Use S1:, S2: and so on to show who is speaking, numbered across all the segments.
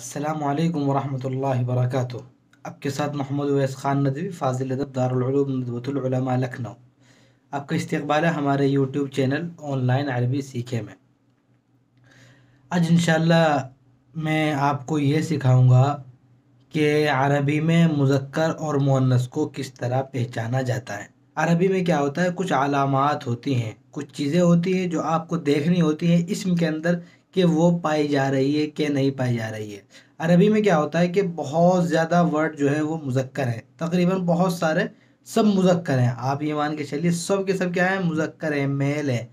S1: السلام علیکم ورحمۃ اللہ وبرکاتہ آپ کے ساتھ محمد اویس خان ندوی فاضل دار لکھنؤ آپ کا استقبال ہے ہمارے یوٹیوب چینل آن لائن عربی سیکھے میں اج انشاءاللہ میں آپ کو یہ سکھاؤں گا کہ عربی میں مذکر اور مونس کو کس طرح پہچانا جاتا ہے عربی میں کیا ہوتا ہے کچھ علامات ہوتی ہیں کچھ چیزیں ہوتی ہیں جو آپ کو دیکھنی ہوتی ہیں اسم کے اندر کہ وہ پائی جا رہی ہے کہ نہیں پائی جا رہی ہے عربی میں کیا ہوتا ہے کہ بہت زیادہ ورڈ جو ہے وہ مذکر ہیں تقریباً بہت سارے سب مذکر ہیں آپ یہ مان کے چلیے سب کے سب کیا ہے مذکر ہیں میل ہیں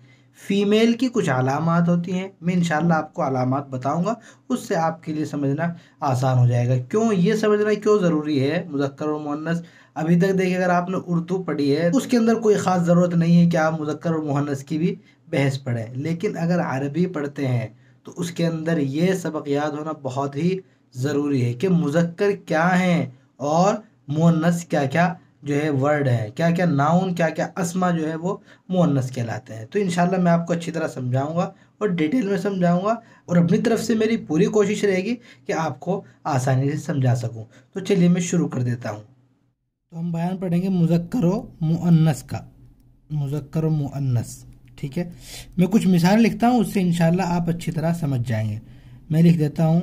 S1: فیمیل کی کچھ علامات ہوتی ہیں میں انشاءاللہ آپ کو علامات بتاؤں گا اس سے آپ کے لیے سمجھنا آسان ہو جائے گا کیوں یہ سمجھنا کیوں ضروری ہے مذکر اور مہنس ابھی تک دیکھیں اگر آپ نے اردو پڑھی ہے اس کے اندر کوئی خاص ضرورت نہیں ہے کہ آپ مذکر اور مہنس کی بھی بحث پڑھیں لیکن اگر عربی پڑھتے ہیں تو اس کے اندر یہ سبق یاد ہونا بہت ہی ضروری ہے کہ مذکر کیا ہیں اور مونس کیا کیا جو ہے ورڈ ہے کیا کیا ناؤن کیا کیا اسما جو ہے وہ مونس کہلاتے ہیں تو انشاءاللہ میں آپ کو اچھی طرح سمجھاؤں گا اور ڈیٹیل میں سمجھاؤں گا اور اپنی طرف سے میری پوری کوشش رہے گی کہ آپ کو آسانی سے سمجھا سکوں تو چلیے میں شروع کر دیتا ہوں تو ہم بیان پڑھیں گے مذکر و معنس کا مذکر و معنس ٹھیک ہے میں کچھ مثال لکھتا ہوں اس سے انشاءاللہ آپ اچھی طرح سمجھ جائیں گے میں لکھ دیتا ہوں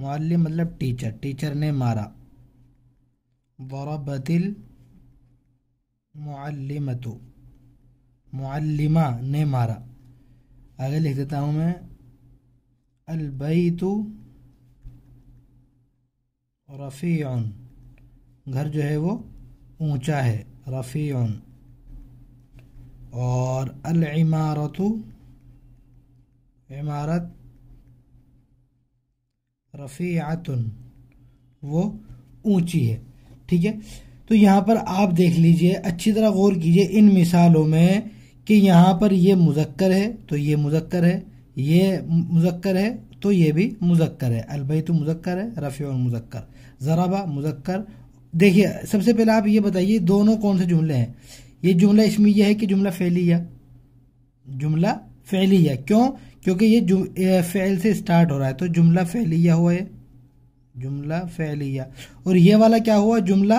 S1: معلم مطلب ٹیچر ٹیچر نے مارا ضربت المعلمت معلمہ نے مارا آگے لکھ دیتا ہوں میں البیت رفیع گھر جو ہے وہ اونچا ہے رفیع اور العمارت عمارت رفیعتن وہ اونچی ہے ٹھیک ہے تو یہاں پر آپ دیکھ لیجئے اچھی طرح غور کیجئے ان مثالوں میں کہ یہاں پر یہ مذکر ہے تو یہ مذکر ہے یہ مذکر ہے تو یہ بھی مذکر ہے البیت مذکر ہے رفیع مذکر ضربہ مذکر دیکھیے سب سے پہلے آپ یہ بتائیے دونوں کون سے جملے ہیں یہ جملہ اسمیہ ہے کہ جملہ فیلیا جملہ کیوں کیونکہ یہ سے ہو رہا ہے تو جملہ فعلیہ ہوا ہے جملہ فعلیہ اور یہ والا کیا ہوا جملہ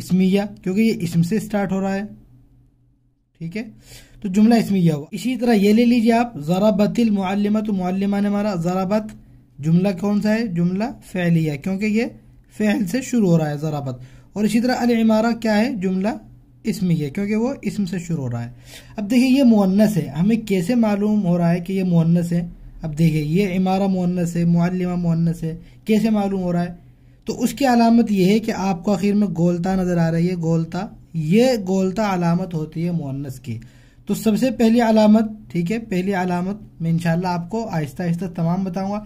S1: اسمیا کیونکہ یہ اسم سے اسٹارٹ ہو رہا ہے ٹھیک ہے تو جملہ اسمیا ہوا اسی طرح یہ لے لیجیے آپ زرا بتل مارا ذرا بت جملہ کون سا ہے جملہ فیلیا کیونکہ یہ فعل سے شروع ہو رہا ہے ضرابت اور اسی طرح العمارہ کیا ہے جملہ اسم یہ کیونکہ وہ اسم سے شروع ہو رہا ہے اب دیکھیے یہ مونس ہے ہمیں کیسے معلوم ہو رہا ہے کہ یہ مونس ہے اب دیکھیے یہ عمارہ مونس ہے معلمہ مونس ہے کیسے معلوم ہو رہا ہے تو اس کی علامت یہ ہے کہ آپ کو آخر میں گولتا نظر آ رہی ہے گولتا یہ گولتا علامت ہوتی ہے مونس کی تو سب سے پہلی علامت ٹھیک ہے پہلی علامت میں انشاءاللہ آپ کو آہستہ آہستہ تمام بتاؤں گا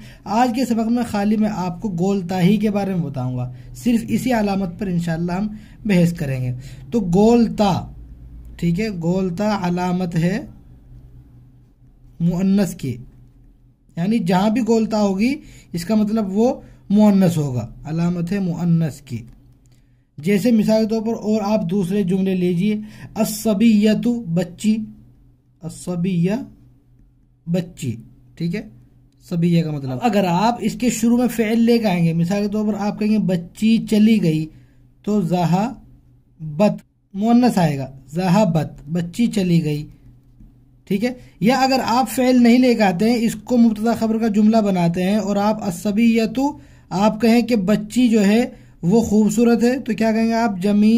S1: آج کے سبق میں خالی میں آپ کو گول تاہی کے بارے میں بتاؤں گا صرف اسی علامت پر انشاءاللہ ہم بحث کریں گے تو گولتا ٹھیک ہے گولتا علامت ہے مؤنس کی یعنی جہاں بھی گولتا ہوگی اس کا مطلب وہ مؤنس ہوگا علامت ہے مؤنس کی جیسے مثال کے طور پر اور آپ دوسرے جملے لیجیے اسبیت بچی اسبیا بچی ٹھیک ہے سبیہ کا مطلب اگر آپ اس کے شروع میں فعل لے کے آئیں گے مثال کے طور پر آپ کہیں گے بچی چلی گئی تو زہا بت مونس آئے گا زہا بت بچی چلی گئی ٹھیک ہے یا اگر آپ فعل نہیں لے کے آتے ہیں اس کو مبتدا خبر کا جملہ بناتے ہیں اور آپ اسبیت آپ کہیں کہ بچی جو ہے وہ خوبصورت ہے تو کیا کہیں گے آپ جمی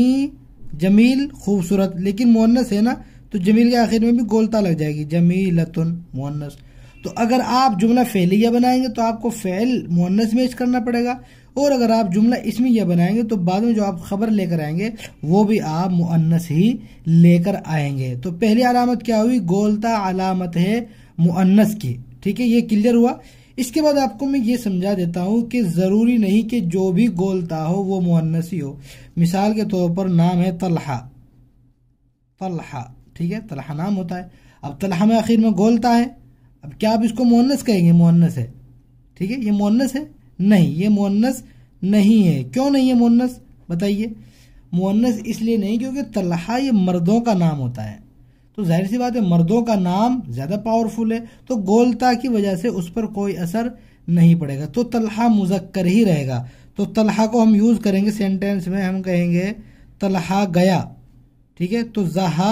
S1: جمیل خوبصورت لیکن مونس ہے نا تو جمیل کے آخر میں بھی گولتا لگ جائے گی جمیلتن مونس تو اگر آپ جملہ فعلیہ بنائیں گے تو آپ کو مونس میں اس کرنا پڑے گا اور اگر آپ جملہ اسمیہ یہ بنائیں گے تو بعد میں جو آپ خبر لے کر آئیں گے وہ بھی آپ منس ہی لے کر آئیں گے تو پہلی علامت کیا ہوئی گولتا علامت ہے منس کی ٹھیک ہے یہ کلیئر ہوا اس کے بعد آپ کو میں یہ سمجھا دیتا ہوں کہ ضروری نہیں کہ جو بھی گولتا ہو وہ مونسی ہو مثال کے طور پر نام ہے طلحہ طلحہ ٹھیک ہے طلحہ نام ہوتا ہے اب طلحہ میں آخر میں گولتا ہے اب کیا آپ اس کو مونس کہیں گے مونس ہے ٹھیک ہے یہ مونس ہے نہیں یہ مونس نہیں ہے کیوں نہیں ہے مونس بتائیے مونس اس لیے نہیں کیونکہ طلحہ یہ مردوں کا نام ہوتا ہے تو ظاہر سی بات ہے مردوں کا نام زیادہ پاورفل ہے تو گولتا کی وجہ سے اس پر کوئی اثر نہیں پڑے گا تو طلحہ مذکر ہی رہے گا تو طلحہ کو ہم یوز کریں گے سینٹینس میں ہم کہیں گے طلحہ گیا ٹھیک ہے تو زہا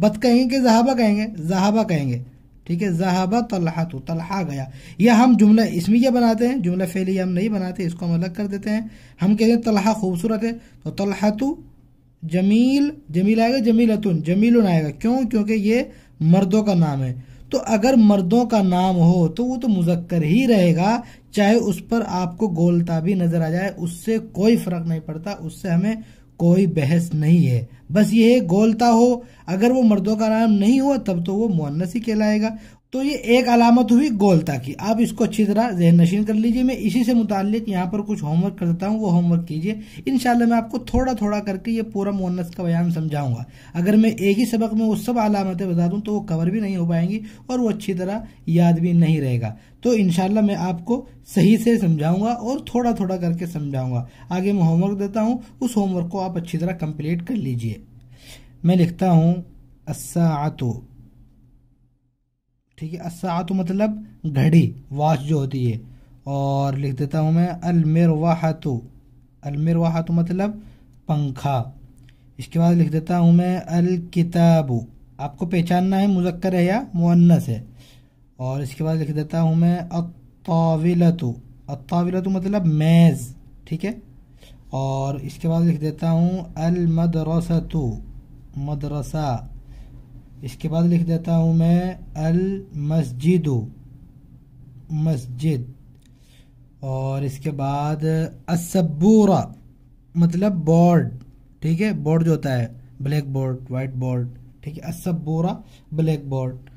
S1: بت کہیں گے کہ زہابہ کہیں گے زہابہ کہیں گے ٹھیک ہے زہابہ طلحہ تو طلحہ گیا یا ہم جملہ اسمیہ بناتے ہیں جملہ فعلیہ ہم نہیں بناتے اس کو ہم الگ کر دیتے ہیں ہم کہتے ہیں طلحہ خوبصورت ہے تو طلحہ تو جمیل جمیل آئے گا جمیلتن جمیلن آئے گا کیوں کیونکہ یہ مردوں کا نام ہے تو اگر مردوں کا نام ہو تو وہ تو مذکر ہی رہے گا چاہے اس پر آپ کو گولتا بھی نظر آ جائے اس سے کوئی فرق نہیں پڑتا اس سے ہمیں کوئی بحث نہیں ہے بس یہ گولتا ہو اگر وہ مردوں کا نام نہیں ہوا تب تو وہ مونس ہی کہلائے گا تو یہ ایک علامت ہوئی گولتا کی آپ اس کو اچھی طرح ذہن نشین کر لیجئے میں اسی سے متعلق یہاں پر کچھ ہوم ورک کر دیتا ہوں وہ ہوم ورک کیجئے انشاءاللہ میں آپ کو تھوڑا تھوڑا کر کے یہ پورا مونس کا بیان سمجھاؤں گا اگر میں ایک ہی سبق میں وہ سب علامتیں بتا دوں تو وہ کور بھی نہیں ہو پائیں گی اور وہ اچھی طرح یاد بھی نہیں رہے گا تو انشاءاللہ میں آپ کو صحیح سے سمجھاؤں گا اور تھوڑا تھوڑا کر کے سمجھاؤں گا آگے میں ہوم ورک دیتا ہوں اس ہوم ورک کو آپ اچھی طرح کمپلیٹ کر لیجئے میں لکھتا ہوں اصو ٹھیک ہے اساعت مطلب گھڑی واچ جو ہوتی ہے اور لکھ دیتا ہوں میں المروحۃ المیرواحۃ مطلب پنکھا اس کے بعد لکھ دیتا ہوں میں الکتاب آپ کو پہچاننا ہے مذکر ہے یا مونس ہے اور اس کے بعد لکھ دیتا ہوں میں اطاویلت اطاویل مطلب میز ٹھیک ہے اور اس کے بعد لکھ دیتا ہوں المدرستو مدرسہ اس کے بعد لکھ دیتا ہوں میں المسجد مسجد اور اس کے بعد اسبورہ مطلب بورڈ ٹھیک ہے بورڈ جو ہوتا ہے بلیک بورڈ وائٹ بورڈ ٹھیک ہے اسبورہ بلیک بورڈ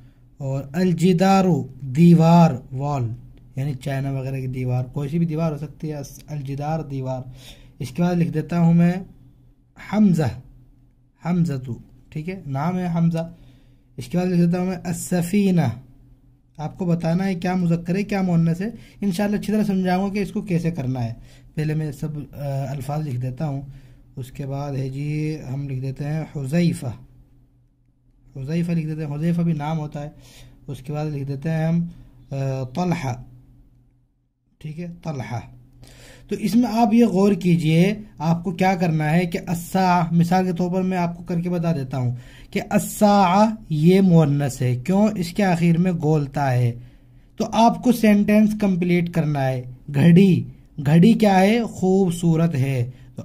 S1: اور الجدارو دیوار وال یعنی چائنا وغیرہ کی دیوار کوئی سی بھی دیوار ہو سکتی ہے الجدار دیوار اس کے بعد لکھ دیتا ہوں میں حمزہ حمزہ تو ٹھیک ہے نام ہے حمزہ اس کے بعد لکھ دیتا ہوں میں السفینہ آپ کو بتانا ہے کیا مذکر ہے کیا مونس ہے ان شاء اللہ اچھی طرح سمجھاؤں گا کہ اس کو کیسے کرنا ہے پہلے میں سب الفاظ لکھ دیتا ہوں اس کے بعد ہے جی ہم لکھ دیتے ہیں حضیفہ حضیفہ لکھ دیتے ہیں حضیفہ بھی نام ہوتا ہے اس کے بعد لکھ دیتے ہیں ہم طلحہ ٹھیک ہے طلحہ تو اس میں آپ یہ غور کیجئے آپ کو کیا کرنا ہے کہ اسا مثال کے طور پر میں آپ کو کر کے بتا دیتا ہوں کہ اسا یہ مونس ہے کیوں اس کے آخر میں گولتا ہے تو آپ کو سینٹینس کمپلیٹ کرنا ہے گھڑی گھڑی کیا ہے خوبصورت ہے تو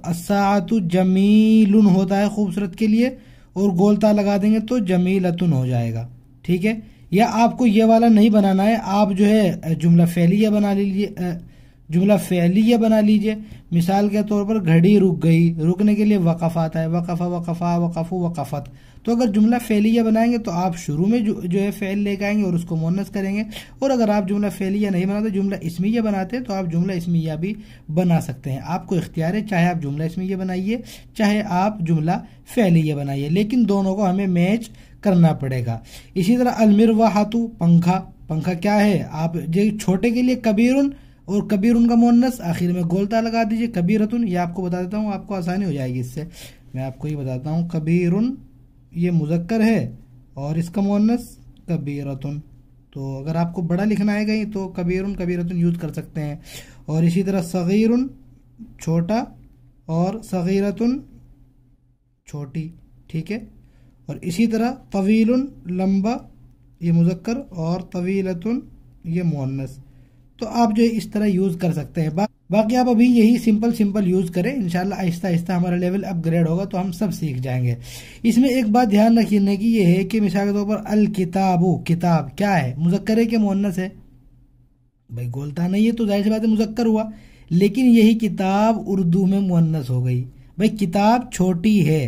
S1: تو جمیل ہوتا ہے خوبصورت کے لیے اور گولتا لگا دیں گے تو جمیل ہو جائے گا ٹھیک ہے یا آپ کو یہ والا نہیں بنانا ہے آپ جو ہے جملہ پھیلی یا بنا لیجیے جملہ فعلیہ بنا لیجئے مثال کے طور پر گھڑی رک گئی رکنے کے لیے آتا ہے وقفہ وقفا وقف وقفت تو اگر جملہ فعلیہ بنائیں گے تو آپ شروع میں جو ہے فعل لے کے آئیں گے اور اس کو مونس کریں گے اور اگر آپ جملہ فعلیہ نہیں بناتے جملہ اسمیہ بناتے ہیں بناتے تو آپ جملہ اسمیہ بھی بنا سکتے ہیں آپ کو اختیار ہے چاہے آپ جملہ اسمیہ بنائیے چاہے آپ جملہ فعلیہ بنائیے لیکن دونوں کو ہمیں میچ کرنا پڑے گا اسی طرح المر و ہاتھو پنکھا پنکھا کیا ہے آپ یہ چھوٹے کے لیے کبیرن اور کبیر ان کا مونس آخر میں گولتا لگا دیجئے کبیرتن یہ آپ کو بتا دیتا ہوں آپ کو آسانی ہو جائے گی اس سے میں آپ کو یہ بتاتا ہوں کبیرن یہ مذکر ہے اور اس کا مونس کبیرتن تو اگر آپ کو بڑا لکھنا ہے گئیں تو کبیرن کبیرتن یوز کر سکتے ہیں اور اسی طرح صغیرن چھوٹا اور صغیرتن چھوٹی ٹھیک ہے اور اسی طرح طویل لمبا یہ مذکر اور طویلتن یہ ہے تو آپ جو اس طرح یوز کر سکتے ہیں باقی آپ ابھی یہی سمپل سمپل یوز کریں انشاءاللہ آہستہ آہستہ ہمارا لیول اپ گریڈ ہوگا تو ہم سب سیکھ جائیں گے اس میں ایک بات دھیان رکھنے کی یہ ہے کہ مثال کے طور پر الکتاب کتاب کیا ہے مذکر ہے کہ مونس ہے بھائی گولتا نہیں ہے تو ظاہر سی بات ہے مذکر ہوا لیکن یہی کتاب اردو میں مونس ہو گئی بھائی کتاب چھوٹی ہے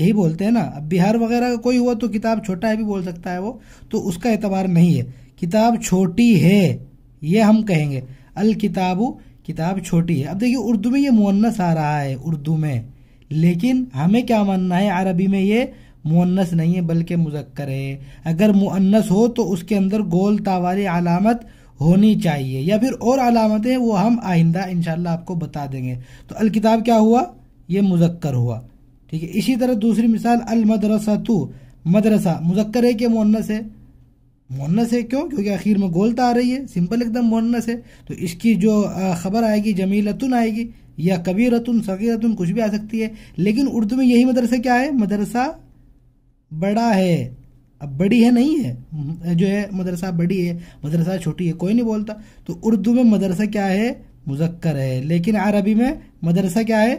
S1: یہی بولتے ہیں نا اب بہار وغیرہ کا کوئی ہوا تو کتاب چھوٹا ہے بھی بول سکتا ہے وہ تو اس کا اعتبار نہیں ہے کتاب چھوٹی ہے یہ ہم کہیں گے الکتاب کتاب چھوٹی ہے اب دیکھیے اردو میں یہ مونس آ رہا ہے اردو میں لیکن ہمیں کیا ماننا ہے عربی میں یہ مونس نہیں ہے بلکہ مذکر ہے اگر مونس ہو تو اس کے اندر گول تاواری علامت ہونی چاہیے یا پھر اور علامتیں وہ ہم آئندہ انشاءاللہ آپ کو بتا دیں گے تو الکتاب کیا ہوا یہ مذکر ہوا ٹھیک ہے اسی طرح دوسری مثال المدرسہ تو مدرسہ مذکر ہے کہ مونس ہے مونس ہے کیوں کیونکہ اخیر میں گول تو آ رہی ہے سمپل ایک دم مونس ہے تو اس کی جو خبر آئے گی جمیلتن آئے گی یا کبیرتن سغیرتن کچھ بھی آ سکتی ہے لیکن اردو میں یہی مدرسہ کیا ہے مدرسہ بڑا ہے اب بڑی ہے نہیں ہے جو ہے مدرسہ بڑی ہے مدرسہ چھوٹی ہے کوئی نہیں بولتا تو اردو میں مدرسہ کیا ہے مذکر ہے لیکن عربی میں مدرسہ کیا ہے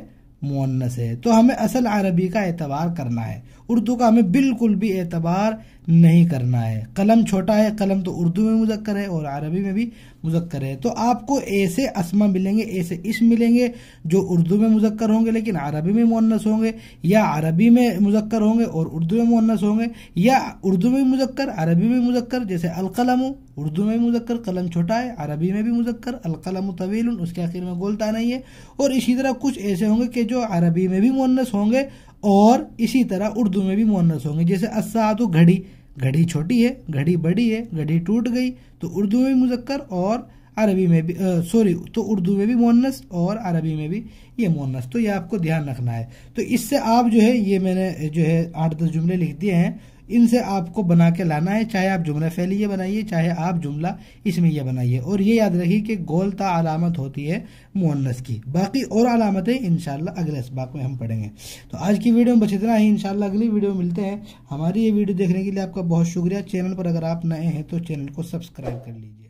S1: مونس ہے تو ہمیں اصل عربی کا اعتبار کرنا ہے اردو کا ہمیں بالکل بھی اعتبار نہیں کرنا ہے قلم چھوٹا ہے قلم تو اردو میں مذکر ہے اور عربی میں بھی مذکر ہے تو آپ کو ایسے اسما ملیں گے ایسے اسم ملیں گے جو اردو میں مذکر ہوں گے لیکن عربی میں مونس ہوں گے یا عربی میں مذکر ہوں گے اور اردو میں مونس ہوں گے یا اردو میں مذکر عربی میں مذکر جیسے القلم اردو میں مذکر قلم چھوٹا ہے عربی میں بھی مذکر القلم طویل اس کے آخر میں بولتا نہیں ہے اور اسی طرح کچھ ایسے ہوں گے کہ جو عربی میں بھی مونس ہوں گے اور اسی طرح اردو میں بھی مونس ہوں گے جیسے ازا و گھڑی گھڑی چھوٹی ہے گھڑی بڑی ہے گھڑی ٹوٹ گئی تو اردو میں بھی مذکر اور عربی میں بھی سوری تو اردو میں بھی مونس اور عربی میں بھی یہ مونس تو یہ آپ کو دھیان رکھنا ہے تو اس سے آپ جو ہے یہ میں نے جو ہے آٹھ دس جملے لکھ دیے ہیں ان سے آپ کو بنا کے لانا ہے چاہے آپ جملہ پھیلی یہ بنائیے چاہے آپ جملہ اس میں یہ بنائیے اور یہ یاد رہی کہ گولتا علامت ہوتی ہے مونس کی باقی اور علامتیں انشاءاللہ اگلے اسباق میں ہم پڑھیں گے تو آج کی ویڈیو میں بچ اتنا ہی انشاءاللہ اگلی ویڈیو میں ملتے ہیں ہماری یہ ویڈیو دیکھنے کے لیے آپ کا بہت شکریہ چینل پر اگر آپ نئے ہیں تو چینل کو سبسکرائب کر لیجیے